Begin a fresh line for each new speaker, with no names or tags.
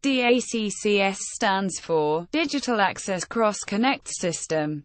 DACCS stands for Digital Access Cross Connect System.